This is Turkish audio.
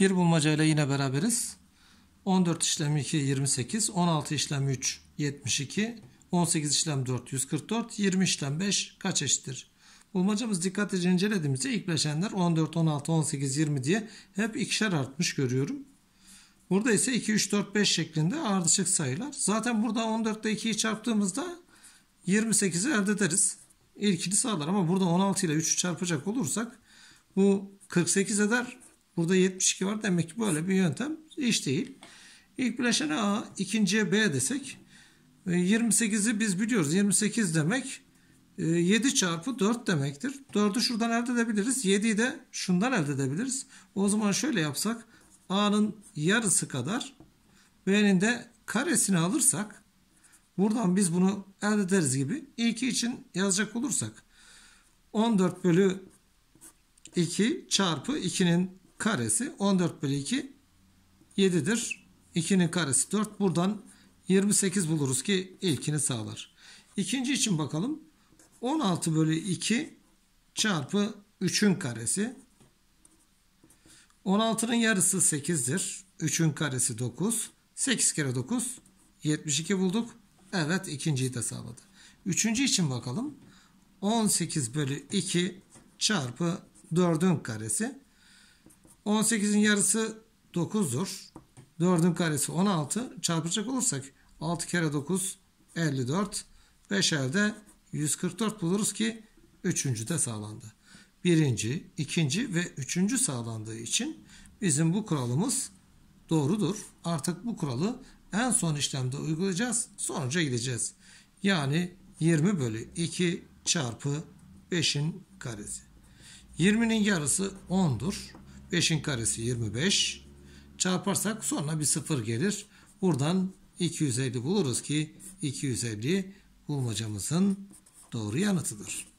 Bir bulmaca ile yine beraberiz. 14 işlem 2 28, 16 işlem 3 72, 18 işlem 4 144, 20 işlem 5 kaç eşittir? Bulmacamız dikkatlice incelediğimizde ilk bileşenler 14, 16, 18, 20 diye hep ikişer artmış görüyorum. Burada ise 2, 3, 4, 5 şeklinde ardışık sayılar. Zaten burada 14 ile 2'yi çarptığımızda 28'i elde ederiz. İlkini sağlar ama burada 16 ile 3'ü çarpacak olursak bu 48 eder. Burada 72 var. Demek ki böyle bir yöntem iş değil. İlk bileşen A, ikinciye B desek 28'i e, biz biliyoruz. 28 demek 7 e, çarpı 4 demektir. 4'ü şuradan elde edebiliriz. 7'yi de şundan elde edebiliriz. O zaman şöyle yapsak A'nın yarısı kadar B'nin de karesini alırsak buradan biz bunu elde ederiz gibi. İlki için yazacak olursak 14 bölü 2 çarpı 2'nin karesi 14 bölü 2 7'dir. 2'nin karesi 4. Buradan 28 buluruz ki ilkini sağlar. İkinci için bakalım. 16 bölü 2 çarpı 3'ün karesi. 16'nın yarısı 8'dir. 3'ün karesi 9. 8 kere 9 72 bulduk. Evet ikinciyi de sağladı. Üçüncü için bakalım. 18 bölü 2 çarpı 4'ün karesi. 18'in yarısı 9'dur. 4'ün karesi 16. Çarpacak olursak 6 kere 9 54. 5 elde 144 buluruz ki üçüncü de sağlandı. Birinci, ikinci ve üçüncü sağlandığı için bizim bu kuralımız doğrudur. Artık bu kuralı en son işlemde uygulayacağız. Sonuca gideceğiz. Yani 20 bölü 2 çarpı 5'in karesi. 20'nin yarısı 10'dur. 5'in karesi 25. Çarparsak sonra bir sıfır gelir. Buradan 250 buluruz ki 250 bulmacamızın doğru yanıtıdır.